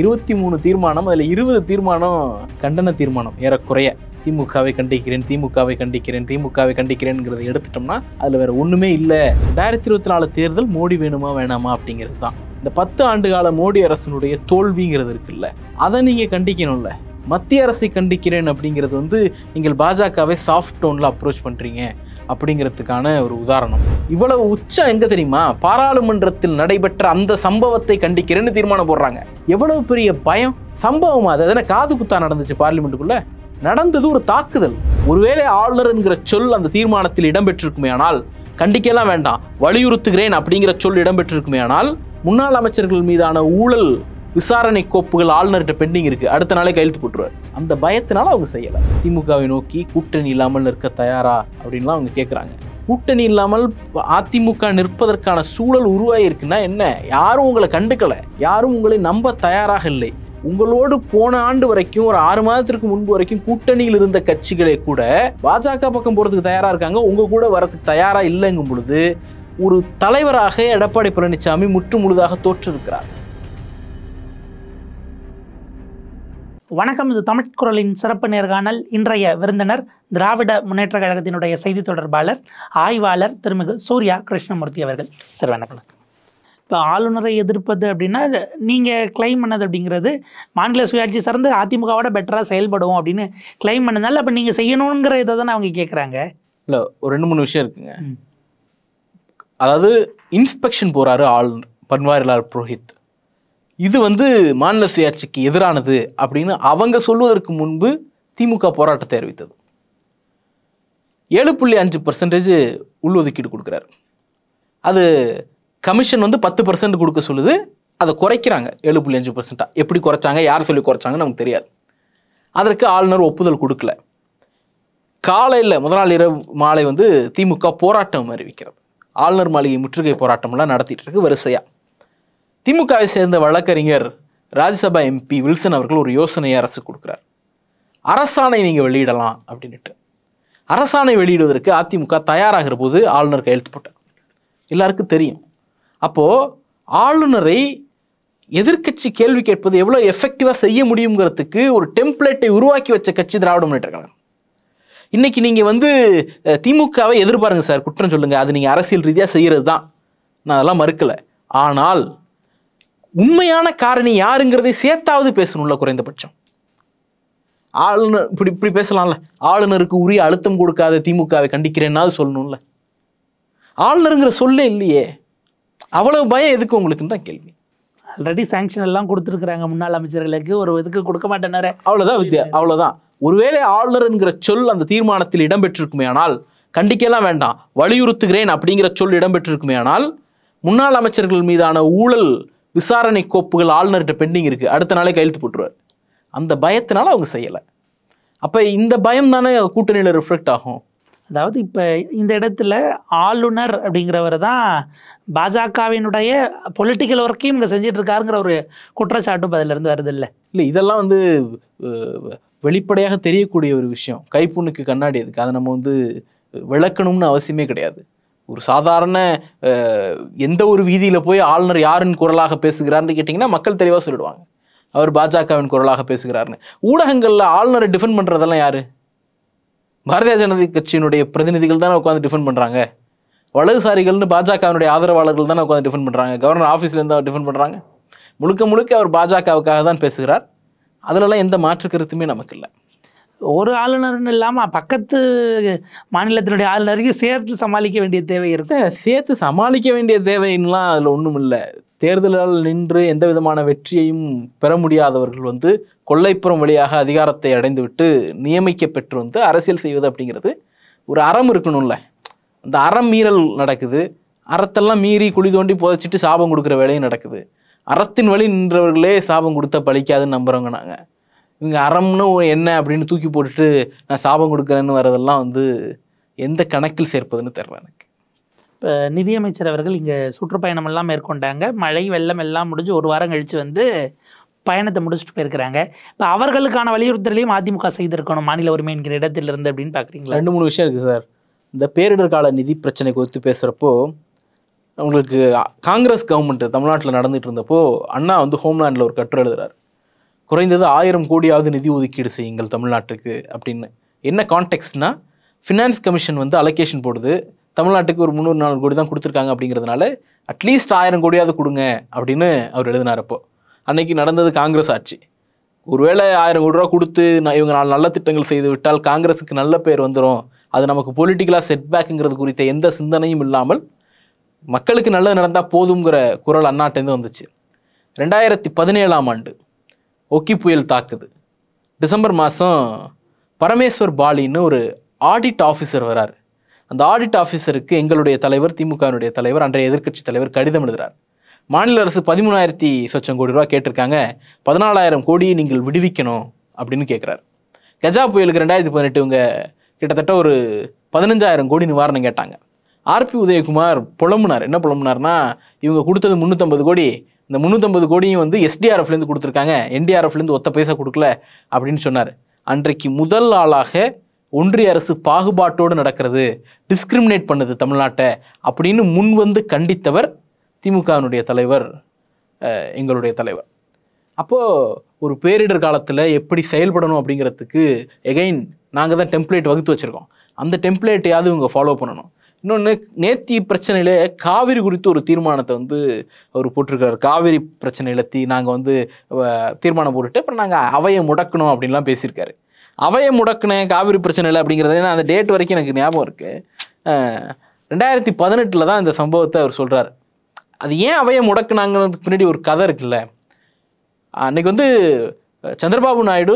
இருபத்தி மூணு தீர்மானம் அதில் இருபது தீர்மானம் கண்டன தீர்மானம் ஏறக்குறைய திமுகவை கண்டிக்கிறேன் திமுகவை கண்டிக்கிறேன் திமுகவை கண்டிக்கிறேன்ங்கிறத எடுத்துட்டோம்னா அதில் வேற ஒன்றுமே இல்லை ரெண்டாயிரத்தி இருபத்தி நாலு தேர்தல் மோடி வேணுமா வேணாமா அப்படிங்கிறது தான் இந்த பத்து ஆண்டு கால மோடி அரசனுடைய தோல்விங்கிறது இருக்குல்ல அதை நீங்கள் கண்டிக்கணும்ல மத்திய அரசை கண்டிக்கிறேன் அப்படிங்கிறது வந்து நீங்கள் பாஜகவை சாஃப்ட் டோனில் அப்ரோச் பண்ணுறீங்க அப்படிங்கிறதுக்கான ஒரு உதாரணம் இவ்வளவு உச்சம் எங்க தெரியுமா பாராளுமன்றத்தில் நடைபெற்ற அந்த சம்பவத்தை கண்டிக்கிறேன்னு தீர்மானம் போடுறாங்க எவ்வளவு பெரிய பயம் சம்பவம் அது எதனா காது குத்தா நடந்துச்சு பார்லிமெண்ட்டுக்குள்ள நடந்தது ஒரு தாக்குதல் ஒருவேளை ஆளுநர் என்கிற சொல் அந்த தீர்மானத்தில் இடம்பெற்றிருக்குமே ஆனால் கண்டிக்கலாம் வேண்டாம் வலியுறுத்துகிறேன் அப்படிங்கிற சொல் இடம்பெற்றிருக்குமே ஆனால் முன்னாள் அமைச்சர்கள் மீதான ஊழல் விசாரணை கோப்புகள் ஆளுநர்கிட்ட பெண்டிங் இருக்குது அடுத்த நாளே கையெழுத்து போட்டுருவார் அந்த பயத்தினால அவங்க செய்யல திமுகவை நோக்கி கூட்டணி இல்லாமல் நிற்க தயாரா அப்படின்லாம் அவங்க கேட்குறாங்க கூட்டணி இல்லாமல் அதிமுக நிற்பதற்கான சூழல் உருவாயிருக்குன்னா என்ன யாரும் உங்களை கண்டுக்கலை யாரும் உங்களை நம்ப தயாராக இல்லை உங்களோடு போன ஆண்டு வரைக்கும் ஒரு ஆறு மாதத்திற்கு முன்பு வரைக்கும் கூட்டணியில் இருந்த கட்சிகளே கூட பாஜக பக்கம் போகிறதுக்கு தயாராக இருக்காங்க உங்கள் கூட வரதுக்கு தயாராக இல்லைங்கும் பொழுது ஒரு தலைவராக எடப்பாடி பழனிசாமி முற்று முழுதாக தோற்றிருக்கிறார் வணக்கம் இது தமிழ் குரலின் சிறப்பு நேர்காணல் இன்றைய விருந்தினர் திராவிட முன்னேற்ற கழகத்தினுடைய செய்தி தொடர்பாளர் ஆய்வாளர் திருமிகு சூர்யா கிருஷ்ணமூர்த்தி அவர்கள் சார் வணக்கம் இப்போ ஆளுநரை எதிர்ப்பது அப்படின்னா நீங்கள் கிளைம் பண்ணது அப்படிங்கிறது மாநில சுயாட்சி சார்ந்து அதிமுகவோட பெட்டராக செயல்படுவோம் அப்படின்னு கிளைம் பண்ணதால் அப்போ நீங்கள் செய்யணுங்கிற இதை தானே அவங்க கேட்குறாங்க இல்லை ஒரு ரெண்டு மூணு விஷயம் இருக்குங்க அதாவது இன்ஸ்பெக்ஷன் போகிறாரு ஆளுநர் பன்வாரிலால் புரோஹித் இது வந்து மாநில சுயாட்சிக்கு எதிரானது அப்படின்னு அவங்க சொல்லுவதற்கு முன்பு திமுக போராட்டத்தை அறிவித்தது ஏழு புள்ளி அஞ்சு பர்சன்டேஜ் உள்ஒதுக்கீடு கொடுக்குறாரு அது கமிஷன் வந்து பத்து பர்சன்ட் கொடுக்க சொல்லுது அதை குறைக்கிறாங்க ஏழு புள்ளி அஞ்சு பர்சன்ட்டாக எப்படி குறைச்சாங்க யார் சொல்லி குறைச்சாங்கன்னு நமக்கு தெரியாது அதற்கு ஆளுநர் ஒப்புதல் கொடுக்கல காலையில் முதல் நாள் இரவு மாலை வந்து திமுக போராட்டம் அறிவிக்கிறது ஆளுநர் மாளிகை முற்றுகை போராட்டம்லாம் நடத்திட்டு இருக்கு வரிசையாக திமுகவை சேர்ந்த வழக்கறிஞர் ராஜ்யசபா எம்பி வில்சன் அவர்கள் ஒரு யோசனையை அரசு கொடுக்குறார் அரசாணை நீங்கள் வெளியிடலாம் அப்படின்ட்டு அரசாணை வெளியிடுவதற்கு அதிமுக தயாராகிற போது ஆளுநர் கையெழுத்து போட்டார் எல்லாருக்கும் தெரியும் அப்போது ஆளுநரை எதிர்கட்சி கேள்வி கேட்பது எவ்வளோ எஃபெக்டிவாக செய்ய முடியுங்கிறதுக்கு ஒரு டெம்ப்ளேட்டை உருவாக்கி வச்ச கட்சி திராவிட முன்னேற்ற கழகம் இன்றைக்கி நீங்கள் வந்து திமுகவை எதிர்பாருங்க சார் குற்றம் சொல்லுங்கள் அது நீங்கள் அரசியல் ரீதியாக செய்கிறது தான் நான் அதெல்லாம் மறுக்கலை ஆனால் உண்மையான காரணி யாருங்கிறதை சேர்த்தாவது பேசணும்ல குறைந்தபட்சம் ஆளுநர் இப்படி இப்படி பேசலாம்ல ஆளுநருக்கு உரிய அழுத்தம் கொடுக்காத திமுகவை கண்டிக்கிறேன்னாவது சொல்லணும்ல ஆளுநருங்கிற சொல்லே இல்லையே அவ்வளவு பயம் எதுக்கு உங்களுக்குன்னு தான் கேள்வி ஆல்ரெடி சாங்ஷன் எல்லாம் கொடுத்துருக்குறாங்க முன்னாள் அமைச்சர்களுக்கு ஒரு இதுக்கு கொடுக்க மாட்டேன்னாரு அவ்வளோதான் வித்யா அவ்வளோதான் ஒருவேளை ஆளுநருங்கிற சொல் அந்த தீர்மானத்தில் இடம்பெற்றிருக்குமே ஆனால் கண்டிக்கலாம் வேண்டாம் வலியுறுத்துகிறேன் அப்படிங்கிற சொல் இடம்பெற்றிருக்குமே ஆனால் முன்னாள் அமைச்சர்கள் மீதான ஊழல் விசாரணை கோப்புகள் ஆளுநர்கிட்ட பெண்டிங் இருக்குது அடுத்த நாளே கையெழுத்து போட்டுருவார் அந்த பயத்தினால அவங்க செய்யலை அப்போ இந்த பயம் தானே கூட்டணியில் ரிஃப்ளெக்ட் ஆகும் அதாவது இப்போ இந்த இடத்துல ஆளுநர் அப்படிங்கிறவர் தான் பாஜகவினுடைய பொலிட்டிக்கல் ஒர்க்கையும் இங்கே செஞ்சிட்ருக்காருங்கிற ஒரு குற்றச்சாட்டும் அதிலிருந்து வருது இல்லை இல்லை இதெல்லாம் வந்து வெளிப்படையாக தெரியக்கூடிய ஒரு விஷயம் கைப்புண்ணுக்கு கண்ணாடி அதுக்கு அதை நம்ம வந்து விளக்கணும்னு அவசியமே கிடையாது ஒரு சாதாரண எந்த ஒரு வீதியில் போய் ஆளுநர் யாரின் குரலாக பேசுகிறாருன்னு கேட்டிங்கன்னா மக்கள் தெளிவாக சொல்லிடுவாங்க அவர் பாஜகவின் குரலாக பேசுகிறாருன்னு ஊடகங்களில் ஆளுநரை டிஃபெண்ட் பண்ணுறதெல்லாம் யார் பாரதிய ஜனதா கட்சியினுடைய பிரதிநிதிகள் தானே உட்காந்து டிஃபெண்ட் பண்ணுறாங்க வலதுசாரிகள்னு பாஜகவினுடைய ஆதரவாளர்கள் தானே உட்காந்து டிஃபெண்ட் பண்ணுறாங்க கவர்னர் ஆஃபீஸ்லேருந்து அவர் டிஃபெண்ட் பண்ணுறாங்க முழுக்க முழுக்க அவர் பாஜகவுக்காக தான் பேசுகிறார் அதிலெல்லாம் எந்த மாற்று கருத்துமே நமக்கு இல்லை ஒரு ஆளுநர்னு இல்லாமல் பக்கத்து மாநிலத்தினுடைய ஆளுநருக்கு சேர்த்து சமாளிக்க வேண்டிய தேவை இருக்கு சேர்த்து சமாளிக்க வேண்டிய தேவைன்னா அதில் ஒன்றும் இல்லை தேர்தலால் நின்று எந்த விதமான வெற்றியையும் பெற முடியாதவர்கள் வந்து கொள்ளைப்புறம் வழியாக அதிகாரத்தை அடைந்துவிட்டு நியமிக்க பெற்று வந்து அரசியல் செய்வது அப்படிங்கிறது ஒரு அறம் இருக்கணும்ல அந்த அறம் மீறல் நடக்குது அறத்தெல்லாம் மீறி குழி தோண்டி புதைச்சிட்டு சாபம் கொடுக்குற வேலையும் நடக்குது அறத்தின் வழி நின்றவர்களே சாபம் கொடுத்த பழிக்காதுன்னு நம்புகிறவங்க நாங்கள் இவங்க அறம்னு என்ன அப்படின்னு தூக்கி போட்டுட்டு நான் சாபம் கொடுக்குறேன்னு வரதெல்லாம் வந்து எந்த கணக்கில் சேர்ப்பதுன்னு தெரில எனக்கு இப்போ நிதியமைச்சர் அவர்கள் இங்கே சுற்றுப்பயணம் எல்லாம் மேற்கொண்டாங்க மழை வெள்ளம் எல்லாம் முடிஞ்சு ஒரு வாரம் கழித்து வந்து பயணத்தை முடிச்சுட்டு போயிருக்கிறாங்க இப்போ அவர்களுக்கான வலியுறுத்தலையும் அதிமுக செய்திருக்கணும் மாநில உரிமை என்கிற இருந்து அப்படின்னு பார்க்குறீங்களா ரெண்டு மூணு விஷயம் இருக்குது சார் இந்த பேரிடர் கால நிதி பிரச்சனை குறித்து பேசுகிறப்போ அவங்களுக்கு காங்கிரஸ் கவர்மெண்ட்டு தமிழ்நாட்டில் நடந்துகிட்டு இருந்தப்போ அண்ணா வந்து ஹோம்லேண்டில் ஒரு கட்டுரை எழுதுறாரு குறைந்தது ஆயிரம் கோடியாவது நிதி ஒதுக்கீடு செய்யுங்கள் தமிழ்நாட்டுக்கு அப்படின்னு என்ன கான்டெக்ட்னா ஃபினான்ஸ் கமிஷன் வந்து அலோகேஷன் போடுது தமிழ்நாட்டுக்கு ஒரு முந்நூறு நாலு கோடி தான் கொடுத்துருக்காங்க அப்படிங்கிறதுனால அட்லீஸ்ட் ஆயிரம் கோடியாவது கொடுங்க அப்படின்னு அவர் எழுதினார் அப்போ அன்னைக்கு நடந்தது காங்கிரஸ் ஆட்சி ஒருவேளை ஆயிரம் கோடி ரூபா கொடுத்து நான் இவங்க நாலு நல்ல திட்டங்கள் செய்து விட்டால் காங்கிரஸுக்கு நல்ல பேர் வந்துடும் அது நமக்கு பொலிட்டிக்கலாக செட்பேக்குங்கிறது குறித்த எந்த சிந்தனையும் இல்லாமல் மக்களுக்கு நல்லது நடந்தால் போதுங்கிற குரல் அந்நாட்டேருந்து வந்துச்சு ரெண்டாயிரத்தி பதினேழாம் ஆண்டு ஒக்கி புயல் தாக்குது டிசம்பர் மாதம் பரமேஸ்வர் பாலின்னு ஒரு ஆடிட் ஆஃபீஸர் வர்றார் அந்த ஆடிட் ஆஃபீஸருக்கு எங்களுடைய தலைவர் திமுகவினுடைய தலைவர் அன்றைய எதிர்க்கட்சி தலைவர் கடிதம் எழுதுகிறார் மாநில அரசு பதிமூணாயிரத்தி சொச்சம் கோடி ரூபா கேட்டிருக்காங்க பதினாலாயிரம் கோடியை நீங்கள் விடுவிக்கணும் அப்படின்னு கேட்குறாரு கஜா புயலுக்கு ரெண்டாயிரத்தி பதினெட்டு இவங்க கிட்டத்தட்ட ஒரு பதினஞ்சாயிரம் கோடி நிவாரணம் கேட்டாங்க ஆர்பி உதயகுமார் புலம்புனார் என்ன புலம்புனார்னா இவங்க கொடுத்தது முந்நூற்றம்பது கோடி இந்த முந்நூற்றம்பது கோடியும் வந்து எஸ்டிஆர்எஃப்லேருந்து கொடுத்துருக்காங்க என்டிஆர்எஃப்லேருந்து ஒத்த பைசா கொடுக்கல அப்படின்னு சொன்னார் அன்றைக்கு முதல் ஆளாக ஒன்றிய அரசு பாகுபாட்டோடு நடக்கிறது டிஸ்கிரிமினேட் பண்ணுது தமிழ்நாட்டை அப்படின்னு முன் வந்து கண்டித்தவர் திமுகவினுடைய தலைவர் எங்களுடைய தலைவர் அப்போது ஒரு பேரிடர் காலத்தில் எப்படி செயல்படணும் அப்படிங்கிறதுக்கு எகைன் நாங்கள் தான் டெம்ப்ளேட் வகுத்து வச்சுருக்கோம் அந்த டெம்ப்ளேட்டையாவது இவங்க ஃபாலோ பண்ணணும் இன்னொன்று நேத்தி பிரச்சனையில் காவிரி குறித்து ஒரு தீர்மானத்தை வந்து அவர் போட்டிருக்கார் காவிரி பிரச்சனையில் தீ நாங்கள் வந்து தீர்மானம் போட்டுட்டு அப்புறம் நாங்கள் அவையை முடக்கணும் அப்படின்லாம் பேசியிருக்காரு அவையை முடக்கினேன் காவிரி பிரச்சனையில் அப்படிங்கிறது அந்த டேட் வரைக்கும் எனக்கு ஞாபகம் இருக்குது ரெண்டாயிரத்தி பதினெட்டில் தான் இந்த சம்பவத்தை அவர் சொல்கிறார் அது ஏன் அவையை முடக்குனாங்கிறதுக்கு பின்னாடி ஒரு கதை இருக்குல்ல அன்றைக்கி வந்து சந்திரபாபு நாயுடு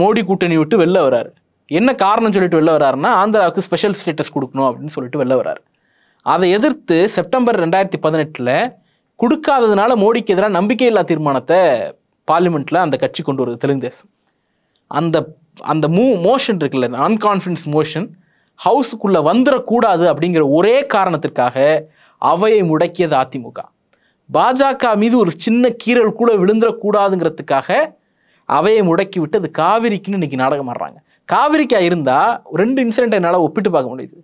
மோடி கூட்டணி விட்டு வெளில வர்றாரு என்ன காரணம் சொல்லிட்டு வெளில வராருன்னா ஆந்திராவுக்கு ஸ்பெஷல் ஸ்டேட்டஸ் கொடுக்கணும் அப்படின்னு சொல்லிட்டு வெளில வராரு அதை எதிர்த்து செப்டம்பர் ரெண்டாயிரத்தி பதினெட்டில் கொடுக்காததுனால மோடிக்கு எதிராக நம்பிக்கையில்லா தீர்மானத்தை பார்லிமெண்ட்டில் அந்த கட்சி கொண்டு வருது தெலுங்கு தேசம் அந்த அந்த மூ மோஷன் இருக்குல்ல அன்கான்ஃபிடன்ஸ் மோஷன் ஹவுஸுக்குள்ளே வந்துடக்கூடாது அப்படிங்கிற ஒரே காரணத்திற்காக அவையை முடக்கியது அதிமுக பாஜக மீது ஒரு சின்ன கீரல் கூட விழுந்துடக்கூடாதுங்கிறதுக்காக அவையை முடக்கி விட்டு அது காவிரிக்குன்னு இன்றைக்கி நாடகம் ஆடுறாங்க காவிரிக்காய் இருந்தால் ரெண்டு இன்சிடென்ட் என்னால் ஒப்பிட்டு பார்க்க முடியுது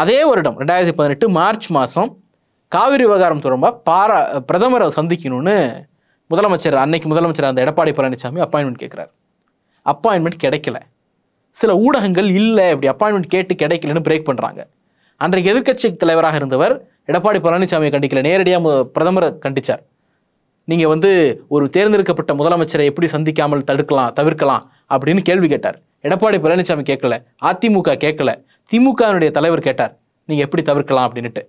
அதே வருடம் ரெண்டாயிரத்தி பதினெட்டு மார்ச் மாதம் காவிரி விவகாரம் தொடர்பாக பாரா பிரதமரை சந்திக்கணும்னு முதலமைச்சர் அன்னைக்கு முதலமைச்சர் அந்த எடப்பாடி பழனிசாமி அப்பாயின்மெண்ட் கேட்குறாரு அப்பாயின்மெண்ட் கிடைக்கல சில ஊடகங்கள் இல்லை இப்படி அப்பாயின்மெண்ட் கேட்டு கிடைக்கலன்னு பிரேக் பண்ணுறாங்க அன்றைக்கு எதிர்க்கட்சி தலைவராக இருந்தவர் எடப்பாடி பழனிசாமியை கண்டிக்கல நேரடியாக பிரதமரை கண்டித்தார் நீங்கள் வந்து ஒரு தேர்ந்தெடுக்கப்பட்ட முதலமைச்சரை எப்படி சந்திக்காமல் தடுக்கலாம் தவிர்க்கலாம் அப்படின்னு கேள்வி கேட்டார் எடப்பாடி பழனிசாமி கேட்கல அதிமுக கேட்கல திமுகவினுடைய தலைவர் கேட்டார் நீங்கள் எப்படி தவிர்க்கலாம் அப்படின்ட்டு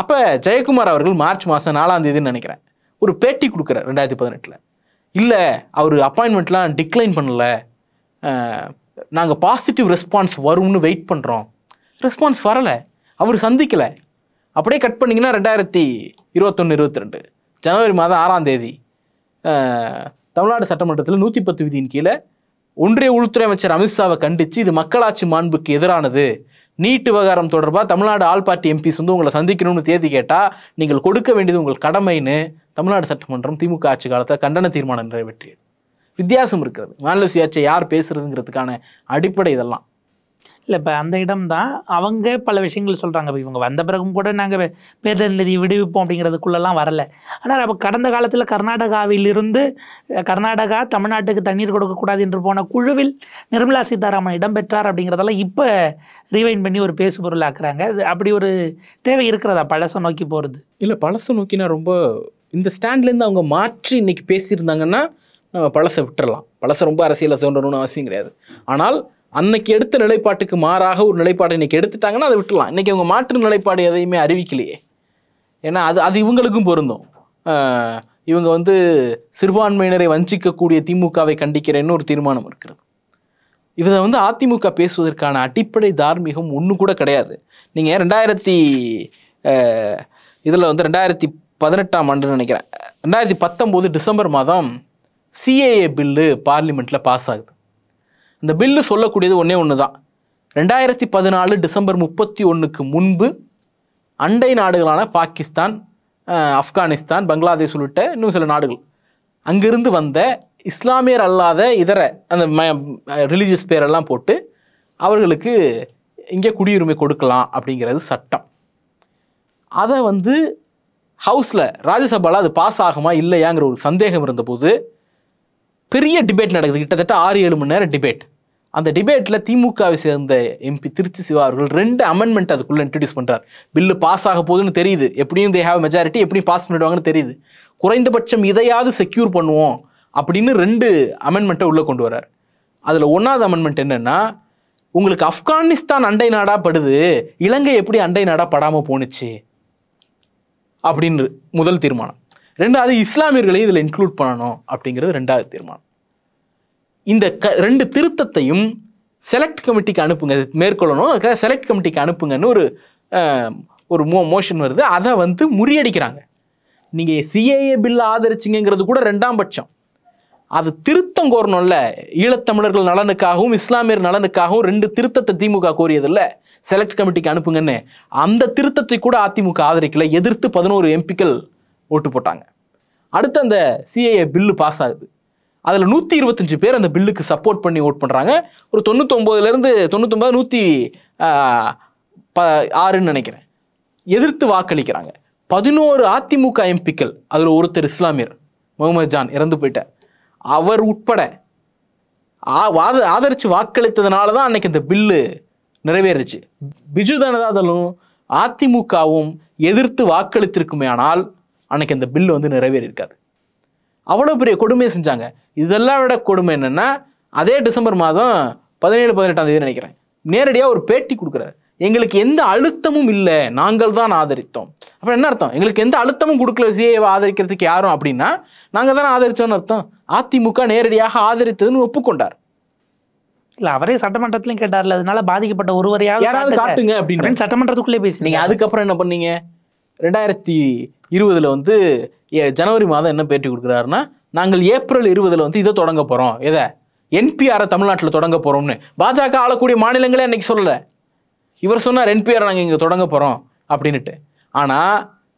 அப்போ ஜெயக்குமார் அவர்கள் மார்ச் மாதம் நாலாம் நினைக்கிறேன் ஒரு பேட்டி கொடுக்குறார் ரெண்டாயிரத்தி பதினெட்டில் இல்லை அவர் அப்பாயின்மெண்ட்லாம் டிக்ளைன் பண்ணல நாங்கள் பாசிட்டிவ் ரெஸ்பான்ஸ் வரும்னு வெயிட் பண்ணுறோம் ரெஸ்பான்ஸ் வரலை அவர் சந்திக்கலை அப்படியே கட் பண்ணிங்கன்னா ரெண்டாயிரத்தி இருபத்தொன்று இருபத்தி ரெண்டு ஜனவரி மாதம் ஆறாம் தேதி தமிழ்நாடு சட்டமன்றத்தில் நூற்றி பத்து விதியின் கீழே ஒன்றிய உள்துறை அமைச்சர் அமித்ஷாவை கண்டித்து இது மக்களாட்சி மாண்புக்கு எதிரானது நீட் விவகாரம் தொடர்பாக தமிழ்நாடு ஆல் பார்ட்டி எம்பிஸ் வந்து உங்களை சந்திக்கணும்னு தேதி கேட்டால் நீங்கள் கொடுக்க வேண்டியது உங்கள் கடமைன்னு தமிழ்நாடு சட்டமன்றம் திமுக ஆட்சி காலத்தை கண்டன தீர்மானம் நிறைவேற்றியது வித்தியாசம் இருக்கிறது மாநில சுயாட்சியை யார் பேசுறதுங்கிறதுக்கான அடிப்படை இதெல்லாம் இல்லை இப்போ அந்த இடம் தான் அவங்க பல விஷயங்கள் சொல்கிறாங்க இப்போ இவங்க வந்த பிறகும் கூட நாங்கள் பேரிடர் நிதி விடுவிப்போம் அப்படிங்கிறதுக்குள்ளெல்லாம் வரல ஆனால் அப்போ கடந்த காலத்தில் கர்நாடகாவிலிருந்து கர்நாடகா தமிழ்நாட்டுக்கு தண்ணீர் கொடுக்கக்கூடாது என்று போன குழுவில் நிர்மலா சீதாராமன் இடம்பெற்றார் அப்படிங்கிறதெல்லாம் இப்போ ரீவைன் பண்ணி ஒரு பேசு ஆக்குறாங்க அது அப்படி ஒரு தேவை இருக்கிறதா பழச நோக்கி போகிறது இல்லை பழசம் நோக்கினா ரொம்ப இந்த ஸ்டாண்ட்லேருந்து அவங்க மாற்றி இன்றைக்கி பேசியிருந்தாங்கன்னா பழசை விட்டுறலாம் பழசை ரொம்ப அரசியலை தோன்றணும்னு அவசியம் கிடையாது ஆனால் அன்னைக்கு எடுத்த நிலைப்பாட்டுக்கு மாறாக ஒரு நிலைப்பாடு இன்றைக்கி எடுத்துட்டாங்கன்னா அதை விட்டுலாம் இன்றைக்கி அவங்க மாற்று நிலைப்பாடு எதையுமே அறிவிக்கலையே ஏன்னா அது அது இவங்களுக்கும் பொருந்தும் இவங்க வந்து சிறுபான்மையினரை வஞ்சிக்கக்கூடிய திமுகவை கண்டிக்கிறேன்னு ஒரு தீர்மானம் இருக்கிறது இதை வந்து அதிமுக பேசுவதற்கான அடிப்படை தார்மீகம் ஒன்று கூட கிடையாது நீங்கள் ரெண்டாயிரத்தி இதில் வந்து ரெண்டாயிரத்தி பதினெட்டாம் ஆண்டுன்னு நினைக்கிறேன் ரெண்டாயிரத்தி பத்தொம்போது டிசம்பர் மாதம் சிஏஏ பில்லு பார்லிமெண்ட்டில் பாஸ் ஆகுது இந்த பில்லு சொல்லக்கூடியது ஒன்றே ஒன்று தான் ரெண்டாயிரத்தி பதினாலு டிசம்பர் முப்பத்தி ஒன்றுக்கு முன்பு அண்டை நாடுகளான பாகிஸ்தான் ஆப்கானிஸ்தான் பங்களாதேஷ் உள்ளிட்ட இன்னும் சில நாடுகள் அங்கிருந்து வந்த இஸ்லாமியர் அல்லாத இதர அந்த ரிலீஜியஸ் பேரெல்லாம் போட்டு அவர்களுக்கு இங்கே குடியுரிமை கொடுக்கலாம் அப்படிங்கிறது சட்டம் அதை வந்து ஹவுஸில் ராஜ்யசபாவில் அது பாஸ் ஆகுமா இல்லையாங்கிற ஒரு சந்தேகம் இருந்தபோது பெரிய டிபேட் நடக்குது கிட்டத்தட்ட ஆறு ஏழு மணி நேரம் டிபேட் அந்த டிபேட்டில் திமுகவை சேர்ந்த எம்பி திருச்சி சிவா அவர்கள் ரெண்டு அமெண்ட்மெண்ட் அதுக்குள்ளே இன்ட்ரடியூஸ் பண்ணுறார் பில்லு பாஸ் ஆக போகுதுன்னு தெரியுது எப்படியும் தே ஹாவ் மெஜாரிட்டி எப்படியும் பாஸ் பண்ணிடுவாங்கன்னு தெரியுது குறைந்தபட்சம் இதையாவது செக்யூர் பண்ணுவோம் அப்படின்னு ரெண்டு அமெண்ட்மெண்ட்டை உள்ளே கொண்டு வரார் அதில் ஒன்றாவது அமெண்ட்மெண்ட் என்னென்னா உங்களுக்கு ஆப்கானிஸ்தான் அண்டை நாடாக படுது இலங்கை எப்படி அண்டை நாடாக படாமல் போணுச்சு அப்படின்னு முதல் தீர்மானம் ரெண்டாவது இஸ்லாமியர்களையும் இதில் இன்க்ளூட் பண்ணணும் அப்படிங்கிறது ரெண்டாவது தீர்மானம் இந்த க ரெண்டு திருத்தத்தையும் செலக்ட் கமிட்டிக்கு அனுப்புங்க மேற்கொள்ளணும் அதுக்காக செலக்ட் கமிட்டிக்கு அனுப்புங்கன்னு ஒரு ஒரு மோ மோஷன் வருது அதை வந்து முறியடிக்கிறாங்க நீங்கள் சிஏஏ பில் ஆதரிச்சிங்கிறது கூட ரெண்டாம் பட்சம் அது திருத்தம் கோரணும்ல ஈழத்தமிழர்கள் நலனுக்காகவும் இஸ்லாமியர் நலனுக்காகவும் ரெண்டு திருத்தத்தை திமுக கோரியதில்ல செலக்ட் கமிட்டிக்கு அனுப்புங்கன்னு அந்த திருத்தத்தை கூட அதிமுக ஆதரிக்கலை எதிர்த்து பதினோரு எம்பிக்கள் ஓட்டு போட்டாங்க அடுத்து அந்த சிஏஏ பில்லு பாஸ் ஆகுது அதில் நூற்றி இருபத்தஞ்சு பேர் அந்த பில்லுக்கு சப்போர்ட் பண்ணி ஓட் பண்ணுறாங்க ஒரு தொண்ணூத்தொம்போதுலேருந்து தொண்ணூத்தொம்பது நூற்றி ப ஆறுன்னு நினைக்கிறேன் எதிர்த்து வாக்களிக்கிறாங்க பதினோரு அதிமுக எம்பிக்கள் அதில் ஒருத்தர் இஸ்லாமியர் முகமது ஜான் இறந்து போயிட்டார் அவர் உட்பட ஆத ஆதரித்து வாக்களித்ததுனால தான் அன்னைக்கு இந்த பில்லு நிறைவேறுச்சு பிஜு ஜனதாதளும் அதிமுகவும் எதிர்த்து வாக்களித்திருக்குமே ஆனால் அன்னைக்கு அந்த பில்லு வந்து நிறைவேறியிருக்காது அவ்வளோ பெரிய கொடுமையை செஞ்சாங்க இதெல்லாம் விட கொடுமை என்னென்னா அதே டிசம்பர் மாதம் பதினேழு பதினெட்டாம் தேதி நினைக்கிறேன் நேரடியாக ஒரு பேட்டி கொடுக்குறாரு எங்களுக்கு எந்த அழுத்தமும் இல்லை நாங்கள் தான் ஆதரித்தோம் அப்புறம் என்ன அர்த்தம் எங்களுக்கு எந்த அழுத்தமும் கொடுக்கல சிஏவை ஆதரிக்கிறதுக்கு யாரும் அப்படின்னா நாங்கள் தானே ஆதரித்தோம்னு அர்த்தம் அதிமுக நேரடியாக ஆதரித்ததுன்னு ஒப்புக்கொண்டார் இல்ல அவரே சட்டமன்றத்திலையும் கேட்டார் அதனால பாதிக்கப்பட்ட ஒருவரையாவது யாராவது காட்டுங்க அப்படின்னு சட்டமன்றத்துக்குள்ளே பேசி நீங்கள் அதுக்கப்புறம் என்ன பண்ணீங்க ரெண்டாயிரத்தி இருபதில் வந்து ஜனவரி மாதம் என்ன பேட்டி கொடுக்குறாருன்னா நாங்கள் ஏப்ரல் இருபதில் வந்து இதை தொடங்க போகிறோம் எதை என்பிஆரை தமிழ்நாட்டில் தொடங்க போகிறோம்னு பாஜக ஆளக்கூடிய மாநிலங்களே அன்றைக்கி சொல்லலை இவர் சொன்னார் என்பிஆர் நாங்கள் இங்கே தொடங்க போகிறோம் அப்படின்ட்டு ஆனால்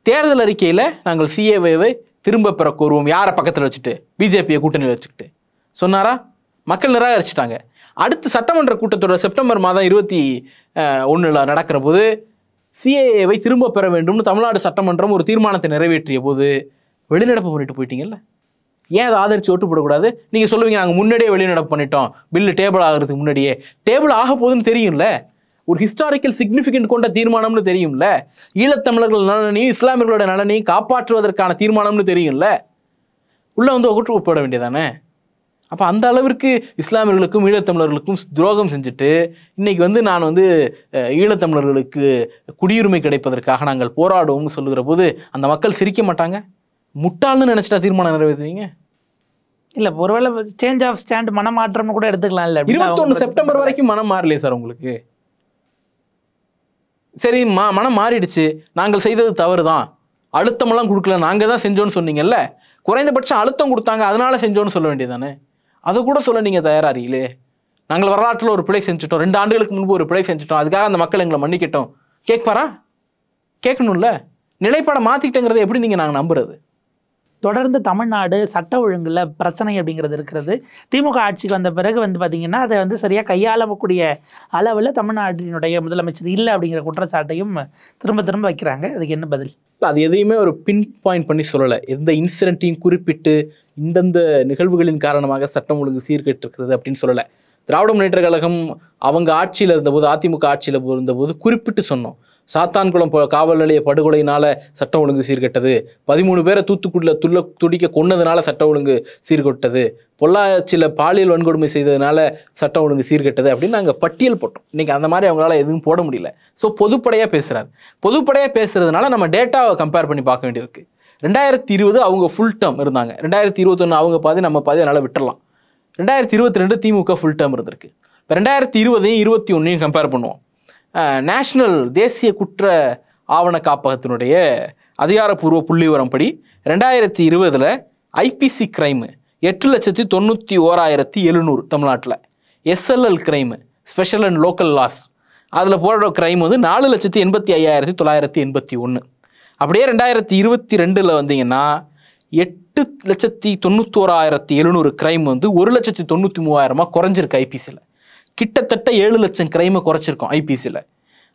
தேர்தல் அறிக்கையில் நாங்கள் சிஏவை திரும்ப பெற கோருவோம் யாரை பக்கத்தில் வச்சுட்டு பிஜேபியை கூட்டணியில் வச்சுக்கிட்டு சொன்னாரா மக்கள் நிராகரிச்சிட்டாங்க அடுத்து சட்டமன்ற கூட்டத்தோட செப்டம்பர் மாதம் இருபத்தி ஒன்றில் நடக்கிற போது சிஏஏவை திரும்ப பெற வேண்டும்னு தமிழ்நாடு சட்டமன்றம் ஒரு தீர்மானத்தை நிறைவேற்றிய போது வெளிநடப்பு பண்ணிட்டு போயிட்டீங்கல்ல ஏன் அதை ஆதரித்து ஓட்டு போடக்கூடாது நீங்கள் சொல்லுவீங்க நாங்கள் முன்னாடியே வெளிநடப்பு பண்ணிட்டோம் பில்லு டேபிள் ஆகிறதுக்கு முன்னாடியே டேபிள் ஆக போதுன்னு தெரியும்ல ஒரு ஹிஸ்டாரிக்கல் சிக்னிஃபிகண்ட் கொண்ட தீர்மானம்னு தெரியும்ல ஈழத்தமிழர்கள் நலனையும் இஸ்லாமியர்களோட நலனையும் காப்பாற்றுவதற்கான தீர்மானம்னு தெரியும்ல உள்ளே வந்து ஓட்டு போட வேண்டியதானே அப்போ அந்த அளவிற்கு இஸ்லாமியர்களுக்கும் ஈழத்தமிழர்களுக்கும் துரோகம் செஞ்சுட்டு இன்றைக்கி வந்து நான் வந்து ஈழத்தமிழர்களுக்கு குடியுரிமை கிடைப்பதற்காக நாங்கள் போராடுவோம்னு சொல்லுகிற போது அந்த மக்கள் சிரிக்க மாட்டாங்க முட்டாள்னு நினச்சிட்டா தீர்மானம் நிறைவேற்றுவீங்க இல்ல ஒருவேளை சேஞ்ச் ஆஃப் ஸ்டாண்ட் மாற்றம்னு கூட எடுத்துக்கலாம் இல்ல இருபத்தொன்று செப்டம்பர் வரைக்கும் மனம் மாறலையே சார் உங்களுக்கு சரி மா மனம் மாறிடுச்சு நாங்கள் செய்தது தவறு தான் அழுத்தமெல்லாம் கொடுக்கல நாங்கள் தான் செஞ்சோன்னு சொன்னீங்கல்ல குறைந்தபட்சம் அழுத்தம் கொடுத்தாங்க அதனால செஞ்சோன்னு சொல்ல வேண்டியதானே அதை கூட சொல்ல நீங்கள் தயாராகிறீங்களே நாங்கள் வரலாற்றில் ஒரு பிழை செஞ்சுட்டோம் ரெண்டு ஆண்டுகளுக்கு முன்பு ஒரு பிழை செஞ்சுட்டோம் அதுக்காக அந்த மக்கள் எங்களை மன்னிக்கிட்டோம் கேட்பாரா கேட்கணும்ல நிலைப்பாடை மாற்றிக்கிட்டேங்கிறத எப்படி நீங்கள் நாங்கள் நம்புறது தொடர்ந்து தமிழ்நாடு சட்ட ஒழுங்கில் பிரச்சனை அப்படிங்கிறது இருக்கிறது திமுக ஆட்சிக்கு வந்த பிறகு வந்து பார்த்திங்கன்னா அதை வந்து சரியாக கையாளக்கூடிய அளவில் தமிழ்நாட்டினுடைய முதலமைச்சர் இல்லை அப்படிங்கிற குற்றச்சாட்டையும் திரும்ப திரும்ப வைக்கிறாங்க அதுக்கு என்ன பதில் அது எதையுமே ஒரு பின் பாயிண்ட் பண்ணி சொல்லலை எந்த இன்சிடென்ட்டையும் குறிப்பிட்டு இந்தந்த நிகழ்வுகளின் காரணமாக சட்டம் ஒழுங்கு சீர்கேட்டிருக்கிறது அப்படின்னு சொல்லலை திராவிட முன்னேற்ற கழகம் அவங்க ஆட்சியில் இருந்தபோது அதிமுக ஆட்சியில் இருந்தபோது குறிப்பிட்டு சொன்னோம் சாத்தான்குளம் காவல் நிலைய படுகொலையினால் சட்டம் ஒழுங்கு சீர்கெட்டது பதிமூணு பேரை தூத்துக்குடியில் துள்ள துடிக்க கொன்னதுனால சட்டம் ஒழுங்கு சீர்கொட்டது பொள்ளாச்சியில் பாலியல் வன்கொடுமை செய்ததுனால சட்டம் ஒழுங்கு சீர்கெட்டது அப்படின்னு நாங்கள் பட்டியல் போட்டோம் இன்றைக்கி அந்த மாதிரி அவங்களால எதுவும் போட முடியல ஸோ பொதுப்படையாக பேசுகிறார் பொதுப்படையாக பேசுகிறதுனால நம்ம டேட்டாவை கம்பேர் பண்ணி பார்க்க வேண்டியிருக்கு ரெண்டாயிரத்தி இருபது அவங்க ஃபுல் டேர்ம் இருந்தாங்க ரெண்டாயிரத்தி இருபத்தொன்று அவங்க பாதி நம்ம பாதி அதனால் விட்டுடலாம் ரெண்டாயிரத்தி இருபத்தி ரெண்டு திமுக ஃபுல் டேர்ம் இருந்திருக்கு இப்போ ரெண்டாயிரத்தி இருபதையும் இருபத்தி ஒன்றையும் கம்பேர் பண்ணுவோம் நேஷ்னல் தேசிய குற்ற ஆவண காப்பகத்தினுடைய அதிகாரப்பூர்வ புள்ளிவரம்படி ரெண்டாயிரத்தி இருபதில் ஐபிசி கிரைமு எட்டு லட்சத்தி தொண்ணூற்றி ஓராயிரத்தி எழுநூறு தமிழ்நாட்டில் SLL crime special and local laws அதில் போடுற க்ரைம் வந்து நாலு லட்சத்தி எண்பத்தி ஐயாயிரத்தி தொள்ளாயிரத்தி எண்பத்தி ஒன்று அப்படியே ரெண்டாயிரத்தி இருபத்தி ரெண்டில் வந்தீங்கன்னா எட்டு லட்சத்தி தொண்ணூத்தோராயிரத்தி எழுநூறு கிரைம் வந்து ஒரு லட்சத்தி தொண்ணூற்றி மூவாயிரமாக குறைஞ்சிருக்கு ஐபிசியில் கிட்டத்தட்ட ஏழு லட்சம் கிரைமை குறைச்சிருக்கோம் ஐபிசியில்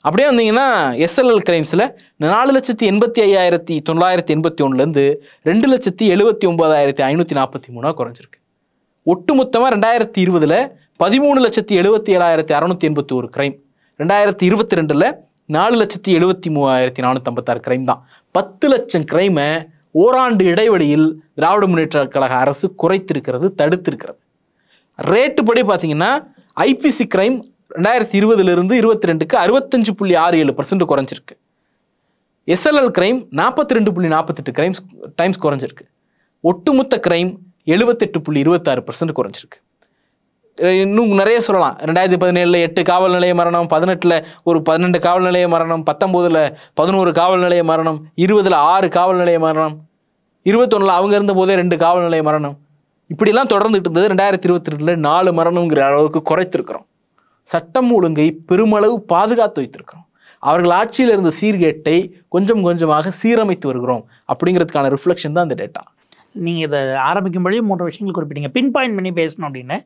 அப்படியே வந்தீங்கன்னா எஸ்எல்எல் கிரைம்ஸில் நாலு லட்சத்தி எண்பத்தி ஐயாயிரத்தி தொள்ளாயிரத்தி எண்பத்தி ஒன்றுலேருந்து ரெண்டு லட்சத்தி எழுபத்தி ஒம்பதாயிரத்தி ஐநூற்றி நாற்பத்தி மூணாக குறைஞ்சிருக்கு ஒட்டுமொத்தமாக ரெண்டாயிரத்தி இருபதில் பதிமூணு லட்சத்தி எழுபத்தி ஏழாயிரத்தி அறநூற்றி எண்பத்தி ஒரு கிரைம் ரெண்டாயிரத்தி இருபத்தி ரெண்டில் நாலு லட்சத்தி எழுபத்தி மூவாயிரத்தி நானூற்றம்பத்தாறு கிரைம் தான் பத்து லட்சம் கிரைமை ஓராண்டு இடைவெளியில் திராவிட முன்னேற்ற கழக அரசு குறைத்திருக்கிறது தடுத்திருக்கிறது ரேட்டு படி பார்த்தீங்கன்னா ஐபிசி கிரைம் ரெண்டாயிரத்தி இருபதுலேருந்து இருபத்தி ரெண்டுக்கு அறுபத்தஞ்சு புள்ளி ஆறு ஏழு பர்சன்ட் குறைஞ்சிருக்கு எஸ்எல்எல் கிரைம் நாற்பத்தி ரெண்டு புள்ளி நாற்பத்தெட்டு கிரைம்ஸ் டைம்ஸ் குறைஞ்சிருக்கு ஒட்டுமொத்த கிரைம் எழுபத்தெட்டு புள்ளி இருபத்தாறு பர்சன்ட் குறைஞ்சிருக்கு இன்னும் நிறைய சொல்லலாம் ரெண்டாயிரத்தி பதினேழில் எட்டு காவல் நிலைய மரணம் பதினெட்டில் ஒரு பன்னெண்டு காவல் நிலைய மரணம் பத்தொம்போதில் பதினோரு காவல் நிலைய மரணம் இருபதில் ஆறு காவல் நிலைய மரணம் இருபத்தொன்னில் அவங்க இருந்த போதே ரெண்டு காவல் நிலைய மரணம் இப்படிலாம் தொடர்ந்துட்டு இருந்தது ரெண்டாயிரத்தி இருபத்தி ரெண்டில் நாலு மரணங்கிற அளவுக்கு குறைத்திருக்கிறோம் சட்டம் ஒழுங்கை பெருமளவு பாதுகாத்து வைத்திருக்கிறோம் அவர்கள் ஆட்சியில் இருந்த சீர்கேட்டை கொஞ்சம் கொஞ்சமாக சீரமைத்து வருகிறோம் அப்படிங்கிறதுக்கான ரிஃப்ளெக்ஷன் தான் அந்த டேட்டா நீங்கள் இதை பொழுது மூன்று விஷயங்கள் குறிப்பிட்டீங்க பின் பாயிண்ட் பண்ணி பேசணும் அப்படின்னு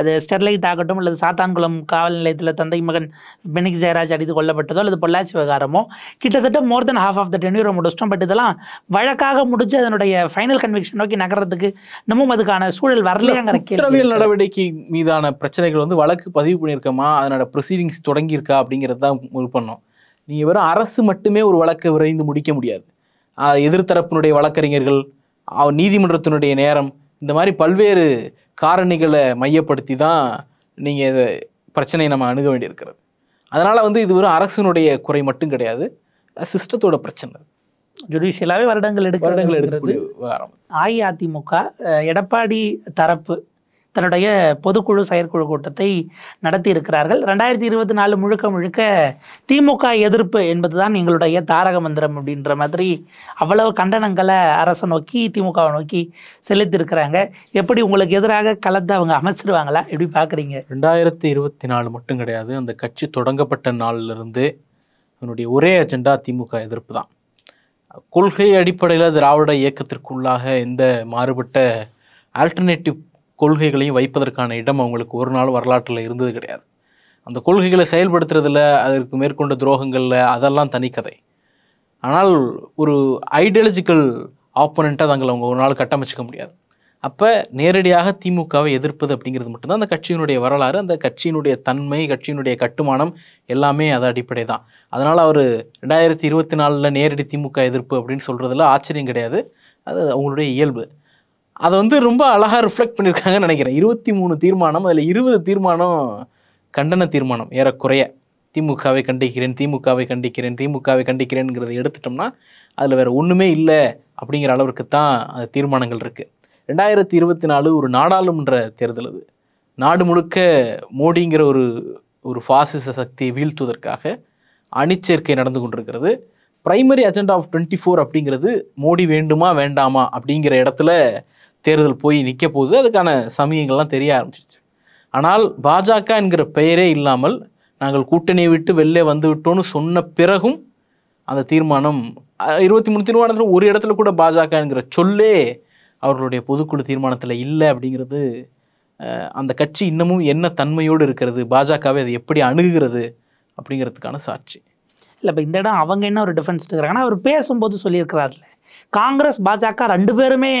அது ஸ்டெர்லைட் ஆகட்டும் அல்லது சாத்தான்குளம் காவல் நிலையத்தில் தந்தை மகன் பெனிக் ஜெயராஜ் அடித்து கொல்லப்பட்டதோ அல்லது பொள்ளாச்சி விவகாரமோ கிட்டத்தட்ட மோர் தென் ஹாஃப் ஆஃப் த டென்யூரை முடிச்சிட்டோம் பட் இதெல்லாம் வழக்காக முடிச்சு அதனுடைய ஃபைனல் கன்விக்ஷன் நோக்கி நகர்றதுக்கு இன்னமும் அதுக்கான சூழல் வரலையாங்கிற குற்றவியல் நடவடிக்கை மீதான பிரச்சனைகள் வந்து வழக்கு பதிவு பண்ணியிருக்கோமா அதனோட ப்ரொசீடிங்ஸ் தொடங்கியிருக்கா அப்படிங்கிறது தான் இது பண்ணோம் நீங்கள் வெறும் அரசு மட்டுமே ஒரு வழக்கை விரைந்து முடிக்க முடியாது எதிர்த்தரப்பினுடைய வழக்கறிஞர்கள் நீதிமன்றத்தினுடைய நேரம் இந்த மாதிரி பல்வேறு காரணிகளை மையப்படுத்தி தான் நீங்கள் இதை பிரச்சனையை நம்ம அணுக வேண்டியிருக்கிறது அதனால் வந்து இது ஒரு அரசினுடைய குறை மட்டும் கிடையாது சிஸ்டத்தோட பிரச்சனை ஜுடிஷியலாகவே வருடங்கள் எடுக்க வருடங்கள் எடுக்கக்கூடிய அஇஅதிமுக எடப்பாடி தரப்பு தன்னுடைய பொதுக்குழு செயற்குழு கூட்டத்தை நடத்தி இருக்கிறார்கள் ரெண்டாயிரத்தி இருபத்தி நாலு முழுக்க முழுக்க திமுக எதிர்ப்பு என்பது தான் எங்களுடைய தாரக மந்திரம் அப்படின்ற மாதிரி அவ்வளவு கண்டனங்களை அரசை நோக்கி திமுகவை நோக்கி செலுத்தியிருக்கிறாங்க எப்படி உங்களுக்கு எதிராக கலந்து அவங்க அமைச்சிருவாங்களா எப்படி பார்க்குறீங்க ரெண்டாயிரத்தி இருபத்தி நாலு மட்டும் கிடையாது அந்த கட்சி தொடங்கப்பட்ட நாளிலிருந்து அதனுடைய ஒரே அஜெண்டா திமுக எதிர்ப்பு தான் கொள்கை அடிப்படையில் திராவிட இயக்கத்திற்குள்ளாக எந்த மாறுபட்ட ஆல்டர்னேட்டிவ் கொள்கைகளையும் வைப்பதற்கான இடம் அவங்களுக்கு ஒரு நாள் வரலாற்றில் இருந்தது கிடையாது அந்த கொள்கைகளை செயல்படுத்துறதில் அதற்கு மேற்கொண்ட துரோகங்களில் அதெல்லாம் தனிக்கதை ஆனால் ஒரு ஐடியாலஜிக்கல் ஆப்போனண்ட்டாக தங்களை அவங்க ஒரு நாள் கட்டமைச்சிக்க முடியாது அப்போ நேரடியாக திமுகவை எதிர்ப்பது அப்படிங்கிறது மட்டும்தான் அந்த கட்சியினுடைய வரலாறு அந்த கட்சியினுடைய தன்மை கட்சியினுடைய கட்டுமானம் எல்லாமே அது அடிப்படை தான் அதனால் அவர் ரெண்டாயிரத்தி இருபத்தி நாலில் நேரடி திமுக எதிர்ப்பு அப்படின்னு சொல்கிறதுல ஆச்சரியம் கிடையாது அது அவங்களுடைய இயல்பு அதை வந்து ரொம்ப அழகாக ரிஃப்ளெக்ட் பண்ணியிருக்காங்கன்னு நினைக்கிறேன் இருபத்தி மூணு தீர்மானம் அதில் இருபது தீர்மானம் கண்டன தீர்மானம் ஏறக்குறைய திமுகவை கண்டிக்கிறேன் திமுகவை கண்டிக்கிறேன் திமுகவை கண்டிக்கிறேங்கிறத எடுத்துட்டோம்னா அதில் வேறு ஒன்றுமே இல்லை அப்படிங்கிற அளவிற்கு தான் அந்த தீர்மானங்கள் இருக்குது ரெண்டாயிரத்தி இருபத்தி நாலு ஒரு நாடாளுமன்ற தேர்தல் அது நாடு முழுக்க மோடிங்கிற ஒரு ஒரு ஃபாசிச சக்தியை வீழ்த்துவதற்காக அணிச்சேர்க்கை நடந்து கொண்டிருக்கிறது primary agenda of twenty four அப்படிங்கிறது மோடி வேண்டுமா வேண்டாமா அப்படிங்கிற இடத்துல தேர்தல் போய் நிற்க போகுது அதுக்கான சமயங்கள்லாம் தெரிய ஆரம்பிச்சிருச்சு ஆனால் பாஜக என்கிற பெயரே இல்லாமல் நாங்கள் கூட்டணியை விட்டு வெளில வந்து விட்டோம்னு சொன்ன பிறகும் அந்த தீர்மானம் இருபத்தி மூணு தீர்மானத்தில் ஒரு இடத்துல கூட பாஜக என்கிற சொல்லே அவர்களுடைய பொதுக்குழு தீர்மானத்தில் இல்லை அப்படிங்கிறது அந்த கட்சி இன்னமும் என்ன தன்மையோடு இருக்கிறது பாஜகவை அதை எப்படி அணுகுகிறது அப்படிங்கிறதுக்கான சாட்சி இல்லை இப்போ இந்த இடம் அவங்க என்ன ஒரு டிஃபரன்ஸ் ஆனால் அவர் பேசும்போது சொல்லியிருக்கிறார்ல காங்கிரஸ் பாஜக ரெண்டு பேருமே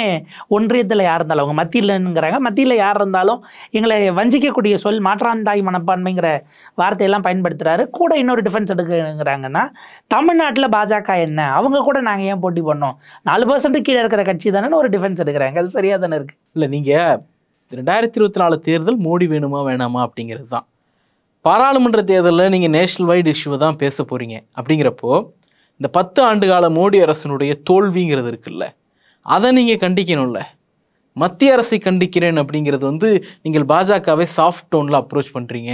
ஒன்றியத்தில் யார் இருந்தாலும் அவங்க மத்தியில்ங்கிறாங்க மத்தியில் யார் இருந்தாலும் எங்களை வஞ்சிக்கக்கூடிய சொல் மாற்றாந்தாய் மனப்பான்மைங்கிற வார்த்தையெல்லாம் பயன்படுத்துகிறாரு கூட இன்னொரு டிஃபென்ஸ் எடுக்குங்கிறாங்கன்னா தமிழ்நாட்டில் பாஜக என்ன அவங்க கூட நாங்கள் ஏன் போட்டி பண்ணோம் நாலு பர்சன்ட்டு கீழே இருக்கிற கட்சி தானே ஒரு டிஃபென்ஸ் எடுக்கிறாங்க அது சரியாக தானே இருக்குது இல்லை நீங்கள் ரெண்டாயிரத்தி இருபத்தி நாலு தேர்தல் மோடி வேணுமா வேணாமா அப்படிங்கிறது தான் பாராளுமன்ற தேர்தலில் நீங்கள் நேஷனல் வைடு இஷ்யூவை தான் பேச போகிறீங்க அப்படிங்கிறப்போ இந்த பத்து ஆண்டு கால மோடி அரசனுடைய தோல்விங்கிறது இருக்குல்ல அதை நீங்கள் கண்டிக்கணும்ல மத்திய அரசை கண்டிக்கிறேன் அப்படிங்கிறது வந்து நீங்கள் பாஜகவை சாஃப்ட் டோனில் அப்ரோச் பண்ணுறீங்க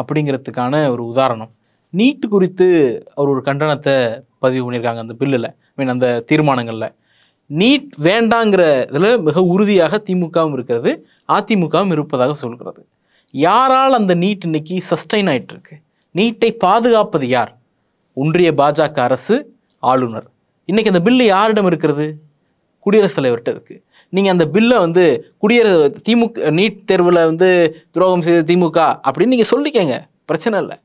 அப்படிங்கிறதுக்கான ஒரு உதாரணம் நீட்டு குறித்து அவர் ஒரு கண்டனத்தை பதிவு பண்ணியிருக்காங்க அந்த பில்லில் மீன் அந்த தீர்மானங்களில் நீட் வேண்டாங்கிறதுல மிக உறுதியாக திமுகவும் இருக்கிறது அதிமுகவும் இருப்பதாக சொல்கிறது யாரால் அந்த நீட் இன்னைக்கு சஸ்டைன் இருக்கு நீட்டை பாதுகாப்பது யார் ஒன்றிய பாஜக அரசு ஆளுநர் இன்றைக்கி அந்த பில்லு யாரிடம் இருக்கிறது குடியரசுத் தலைவர்கிட்ட இருக்குது நீங்கள் அந்த பில்லை வந்து குடியரசு திமுக நீட் தேர்வில் வந்து துரோகம் செய்த திமுக அப்படின்னு நீங்கள் சொல்லிக்கங்க பிரச்சனை இல்லை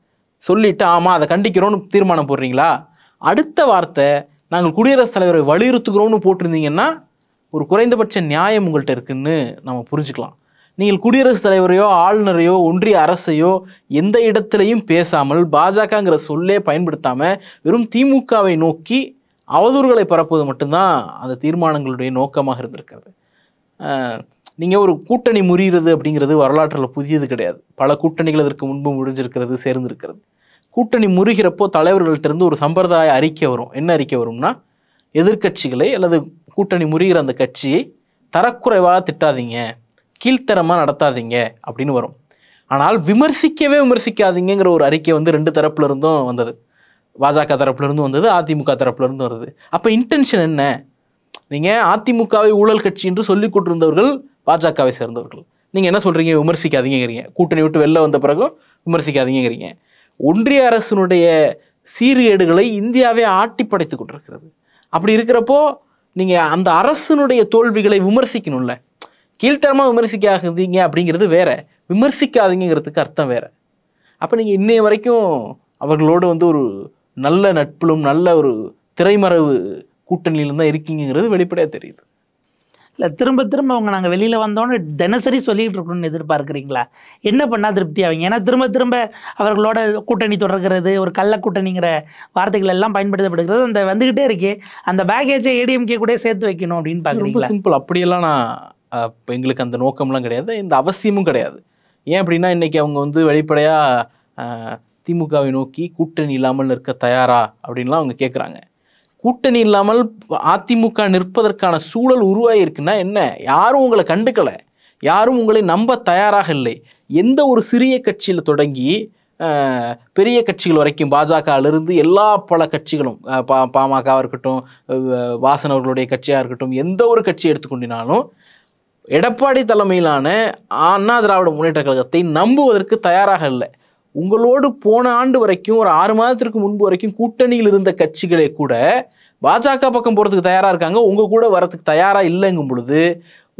சொல்லிவிட்டு ஆமாம் அதை கண்டிக்கிறோன்னு தீர்மானம் போடுறீங்களா அடுத்த வார்த்தை நாங்கள் குடியரசுத் தலைவரை வலியுறுத்துகிறோன்னு போட்டிருந்தீங்கன்னா ஒரு குறைந்தபட்ச நியாயம் உங்கள்கிட்ட இருக்குன்னு நம்ம புரிஞ்சுக்கலாம் நீங்கள் குடியரசுத் தலைவரையோ ஆளுநரையோ ஒன்றிய அரசையோ எந்த இடத்திலையும் பேசாமல் பாஜகங்கிற சொல்லே பயன்படுத்தாமல் வெறும் திமுகவை நோக்கி அவதூறுகளை பரப்புவது மட்டும்தான் அந்த தீர்மானங்களுடைய நோக்கமாக இருந்திருக்கிறது நீங்கள் ஒரு கூட்டணி முறிகிறது அப்படிங்கிறது வரலாற்றில் புதியது கிடையாது பல கூட்டணிகள் இதற்கு முன்பு முடிஞ்சிருக்கிறது சேர்ந்திருக்கிறது கூட்டணி முறுகிறப்போ தலைவர்கள்ட்டிருந்து ஒரு சம்பிரதாய அறிக்கை வரும் என்ன அறிக்கை வரும்னா எதிர்கட்சிகளை அல்லது கூட்டணி முறிகிற அந்த கட்சியை தரக்குறைவாக திட்டாதீங்க கீழ்த்தரமாக நடத்தாதீங்க அப்படின்னு வரும் ஆனால் விமர்சிக்கவே விமர்சிக்காதீங்கிற ஒரு அறிக்கை வந்து ரெண்டு தரப்புல இருந்தும் வந்தது பாஜக தரப்புலேருந்தும் வந்தது அதிமுக தரப்புலேருந்து வருது அப்போ இன்டென்ஷன் என்ன நீங்கள் அதிமுகவை ஊழல் கட்சி என்று சொல்லி கொண்டிருந்தவர்கள் பாஜகவை சேர்ந்தவர்கள் நீங்கள் என்ன சொல்கிறீங்க விமர்சிக்காதீங்கிறீங்க கூட்டணி விட்டு வெளில வந்த பிறகும் விமர்சிக்காதீங்கிறீங்க ஒன்றிய அரசினுடைய சீர்கேடுகளை இந்தியாவே ஆட்டி படைத்து கொண்டிருக்கிறது அப்படி இருக்கிறப்போ நீங்கள் அந்த அரசினுடைய தோல்விகளை விமர்சிக்கணும்ல கீழ்த்தரமாக விமர்சிக்காதீங்க அப்படிங்கிறது வேற விமர்சிக்காதீங்கிறதுக்கு அர்த்தம் வேற அப்போ நீங்கள் இன்னைய வரைக்கும் அவர்களோடு வந்து ஒரு நல்ல நட்பிலும் நல்ல ஒரு திரைமறைவு கூட்டணியிலும் தான் இருக்கீங்கிறது வெளிப்படையாக தெரியுது இல்லை திரும்ப திரும்ப அவங்க நாங்கள் வெளியில் வந்தோன்னு தினசரி சொல்லிகிட்டு இருக்கணும்னு எதிர்பார்க்குறீங்களா என்ன பண்ணால் திருப்தி ஆவீங்க ஏன்னா திரும்ப திரும்ப அவர்களோட கூட்டணி தொடர்கிறது ஒரு கள்ள கூட்டணிங்கிற வார்த்தைகள் எல்லாம் பயன்படுத்தப்படுகிறது அந்த வந்துக்கிட்டே இருக்கு அந்த பேகேஜை ஏடிஎம்கே கூட சேர்த்து வைக்கணும் அப்படின்னு பார்க்குறீங்களா சிம்பிள் அப்படியெல்லாம் நான் இப்போ எங்களுக்கு அந்த நோக்கம்லாம் கிடையாது இந்த அவசியமும் கிடையாது ஏன் அப்படின்னா இன்றைக்கி அவங்க வந்து வெளிப்படையாக திமுகவை நோக்கி கூட்டணி இல்லாமல் நிற்க தயாரா அப்படின்லாம் அவங்க கேட்குறாங்க கூட்டணி இல்லாமல் அதிமுக நிற்பதற்கான சூழல் உருவாகிருக்குன்னா என்ன யாரும் உங்களை கண்டுக்கலை யாரும் உங்களை நம்ப தயாராக இல்லை எந்த ஒரு சிறிய கட்சியில் தொடங்கி பெரிய கட்சிகள் வரைக்கும் பாஜகவிலிருந்து எல்லா பல கட்சிகளும் பா பாமகவாக இருக்கட்டும் வாசனவர்களுடைய கட்சியாக இருக்கட்டும் எந்த ஒரு கட்சியை எடுத்துக்கொண்டினாலும் எடப்பாடி தலைமையிலான அண்ணா திராவிட முன்னேற்ற கழகத்தை நம்புவதற்கு தயாராக இல்லை உங்களோடு போன ஆண்டு வரைக்கும் ஒரு ஆறு மாதத்திற்கு முன்பு வரைக்கும் கூட்டணியில் இருந்த கட்சிகளே கூட பாஜக பக்கம் போகிறதுக்கு தயாராக இருக்காங்க உங்கள் கூட வரத்துக்கு தயாராக இல்லைங்கும் பொழுது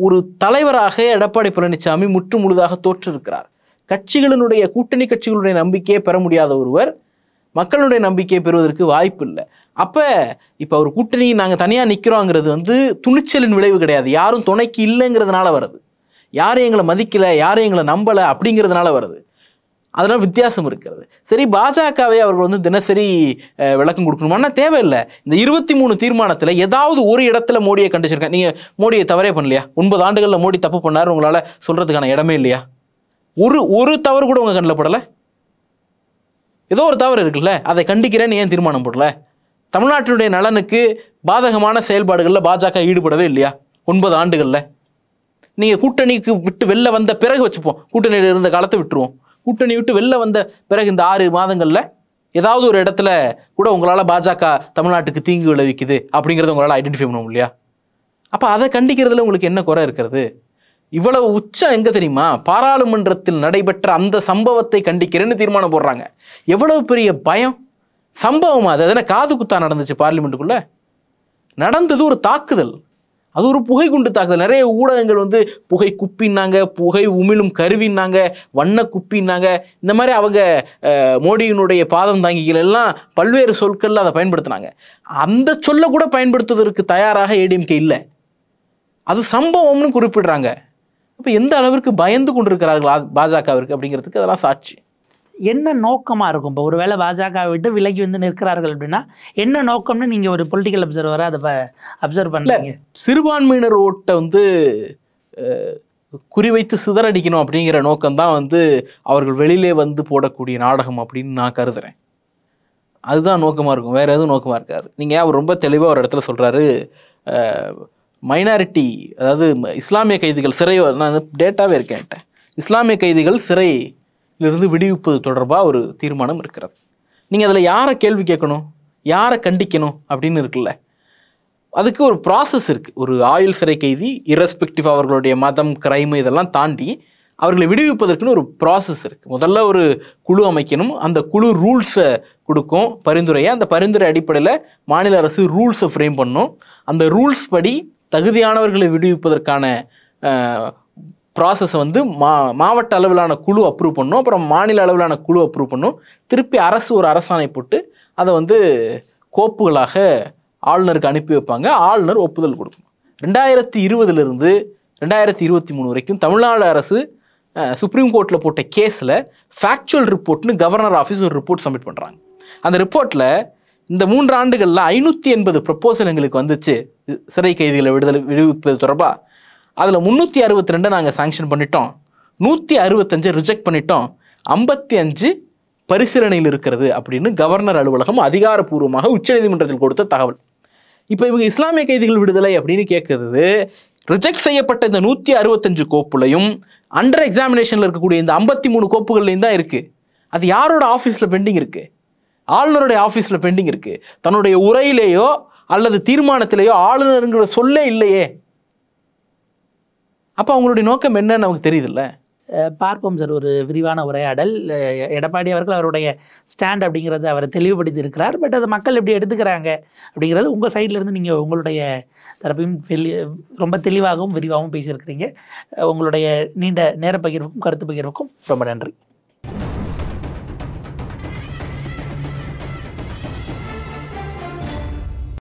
ஒரு தலைவராக எடப்பாடி பழனிசாமி முற்று முழுதாக தோற்றிருக்கிறார் கட்சிகளினுடைய கூட்டணி கட்சிகளுடைய நம்பிக்கையை பெற முடியாத ஒருவர் மக்களுடைய நம்பிக்கையை பெறுவதற்கு வாய்ப்பு இல்லை அப்போ இப்போ ஒரு கூட்டணி நாங்கள் தனியாக நிற்கிறோங்கிறது வந்து துணிச்சலின் விளைவு கிடையாது யாரும் துணைக்கு இல்லைங்கிறதுனால வருது யாரும் எங்களை மதிக்கலை யாரும் எங்களை நம்பலை அப்படிங்கிறதுனால வருது அதனால் வித்தியாசம் இருக்கிறது சரி பாஜகவை அவர்கள் வந்து தினசரி விளக்கம் கொடுக்கணுமானா தேவையில்லை இந்த இருபத்தி மூணு தீர்மானத்தில் ஏதாவது ஒரு இடத்துல மோடியை கண்டிச்சிருக்கேன் நீங்கள் மோடியை தவறே பண்ணலையா ஒன்பது ஆண்டுகளில் மோடி தப்பு பண்ணார் உங்களால் சொல்கிறதுக்கான இடமே இல்லையா ஒரு ஒரு தவறு கூட உங்கள் கண்ணில் படலை ஏதோ ஒரு தவறு இருக்குல்ல அதை கண்டிக்கிறேன்னு ஏன் தீர்மானம் போடல தமிழ்நாட்டினுடைய நலனுக்கு பாதகமான செயல்பாடுகளில் பாஜக ஈடுபடவே இல்லையா ஒன்பது ஆண்டுகளில் நீங்கள் கூட்டணிக்கு விட்டு வெளில வந்த பிறகு வச்சுப்போம் கூட்டணியில் இருந்த காலத்தை விட்டுருவோம் கூட்டணி விட்டு வெளில வந்த பிறகு இந்த ஆறு மாதங்களில் ஏதாவது ஒரு இடத்துல கூட உங்களால் பாஜக தமிழ்நாட்டுக்கு தீங்கு விளைவிக்குது அப்படிங்கிறத உங்களால் ஐடென்டிஃபை பண்ண முடியா அப்போ அதை கண்டிக்கிறதுல உங்களுக்கு என்ன குறை இருக்கிறது இவ்வளவு உச்சம் எங்க தெரியுமா பாராளுமன்றத்தில் நடைபெற்ற அந்த சம்பவத்தை கண்டிக்கிறேன்னு தீர்மானம் போடுறாங்க எவ்வளவு பெரிய பயம் சம்பவம் அது எதனா காது குத்தா நடந்துச்சு பார்லிமெண்ட்டுக்குள்ள நடந்தது ஒரு தாக்குதல் அது ஒரு புகை குண்டு தாக்குதல் நிறைய ஊடகங்கள் வந்து புகை குப்பின்னாங்க புகை உமிழும் கருவின்னாங்க வண்ண குப்பின்னாங்க இந்த மாதிரி அவங்க மோடியினுடைய பாதம் தாங்கிகள் எல்லாம் பல்வேறு சொற்களில் அதை பயன்படுத்தினாங்க அந்த சொல்ல கூட பயன்படுத்துவதற்கு தயாராக ஏடிஎம்கே இல்லை அது சம்பவம்னு குறிப்பிடுறாங்க இப்போ எந்த அளவிற்கு பயந்து கொண்டிருக்கிறார்கள் பாஜகவிற்கு அப்படிங்கிறதுக்கு அதெல்லாம் சாட்சி என்ன நோக்கமாக இருக்கும் இப்போ ஒரு வேளை விட்டு விலகி வந்து நிற்கிறார்கள் அப்படின்னா என்ன நோக்கம்னு நீங்கள் ஒரு பொலிட்டிக்கல் அப்சர்வராக அதை அப்சர்வ் பண்ணல சிறுபான்மையினர் ஓட்டை வந்து குறிவைத்து சிதறடிக்கணும் அப்படிங்கிற நோக்கம்தான் வந்து அவர்கள் வெளியிலே வந்து போடக்கூடிய நாடகம் அப்படின்னு நான் கருதுகிறேன் அதுதான் நோக்கமாக இருக்கும் வேறு எதுவும் நோக்கமாக இருக்காது நீங்கள் அவர் ரொம்ப தெளிவாக ஒரு இடத்துல சொல்கிறாரு மைனாரிட்டி அதாவது இஸ்லாமிய கைதிகள் சிறை நான் டேட்டாவே இருக்கேன் இஸ்லாமிய கைதிகள் சிறையிலிருந்து விடுவிப்பது தொடர்பாக ஒரு தீர்மானம் இருக்கிறது நீங்கள் அதில் யாரை கேள்வி கேட்கணும் யாரை கண்டிக்கணும் அப்படின்னு இருக்குல்ல அதுக்கு ஒரு ப்ராசஸ் இருக்குது ஒரு ஆயுள் சிறை கைதி இரஸ்பெக்டிவ் அவர்களுடைய மதம் கிரைம் இதெல்லாம் தாண்டி அவர்களை விடுவிப்பதற்குன்னு ஒரு ப்ராசஸ் இருக்குது முதல்ல ஒரு குழு அமைக்கணும் அந்த குழு ரூல்ஸை கொடுக்கும் பரிந்துரையை அந்த பரிந்துரை அடிப்படையில் மாநில அரசு ரூல்ஸை ஃப்ரேம் பண்ணும் அந்த ரூல்ஸ் படி தகுதியானவர்களை விடுவிப்பதற்கான ப்ராசஸை வந்து மா மாவட்ட அளவிலான குழு அப்ரூவ் பண்ணும் அப்புறம் மாநில அளவிலான குழு அப்ரூவ் பண்ணும் திருப்பி அரசு ஒரு அரசாணை போட்டு அதை வந்து கோப்புகளாக ஆளுநருக்கு அனுப்பி வைப்பாங்க ஆளுநர் ஒப்புதல் கொடுக்கும் ரெண்டாயிரத்தி இருபதுலேருந்து ரெண்டாயிரத்தி இருபத்தி மூணு வரைக்கும் தமிழ்நாடு அரசு சுப்ரீம் கோர்ட்டில் போட்ட கேஸில் ஃபேக்சுவல் ரிப்போர்ட்னு கவர்னர் ஆஃபீஸ் ஒரு ரிப்போர்ட் சப்மிட் பண்ணுறாங்க அந்த ரிப்போர்ட்டில் இந்த மூன்று ஆண்டுகளில் ஐநூற்றி எண்பது ப்ரப்போசல் எங்களுக்கு வந்துச்சு சிறை கைதிகளை விடுதலை விடுவிப்பது தொடர்பாக அதில் முந்நூற்றி அறுபத்தி ரெண்டை நாங்கள் சாங்ஷன் பண்ணிட்டோம் நூற்றி அறுபத்தஞ்சை ரிஜெக்ட் பண்ணிட்டோம் ஐம்பத்தி அஞ்சு பரிசீலனையில் இருக்கிறது அப்படின்னு கவர்னர் அலுவலகம் அதிகாரப்பூர்வமாக உச்சநீதிமன்றத்தில் கொடுத்த தகவல் இப்போ இவங்க இஸ்லாமிய கைதிகள் விடுதலை அப்படின்னு கேட்குறது ரிஜெக்ட் செய்யப்பட்ட இந்த நூற்றி அறுபத்தஞ்சு கோப்புலையும் அண்டர் எக்ஸாமினேஷனில் இருக்கக்கூடிய இந்த ஐம்பத்தி மூணு கோப்புகள்லையும் தான் இருக்குது அது யாரோட ஆஃபீஸில் பெண்டிங் இருக்குது ஆளுநருடைய ஆஃபீஸில் பெண்டிங் இருக்குது தன்னுடைய உரையிலேயோ அல்லது தீர்மானத்திலேயோ ஆளுநருங்கிற சொல்லே இல்லையே அப்போ அவங்களுடைய நோக்கம் என்னன்னு நமக்கு தெரியுதுல்ல பார்ப்போம் சார் ஒரு விரிவான உரையாடல் எடப்பாடி அவர்கள் அவருடைய ஸ்டாண்ட் அப்படிங்கிறத அவர் தெளிவுபடுத்தி இருக்கிறார் பட் அதை மக்கள் எப்படி எடுத்துக்கிறாங்க அப்படிங்கிறது உங்கள் சைட்லேருந்து நீங்கள் உங்களுடைய தரப்பையும் ரொம்ப தெளிவாகவும் விரிவாகவும் பேசியிருக்கிறீங்க உங்களுடைய நீண்ட நேர பகிர்வுக்கும் கருத்து பகிர்வுக்கும் ரொம்ப நன்றி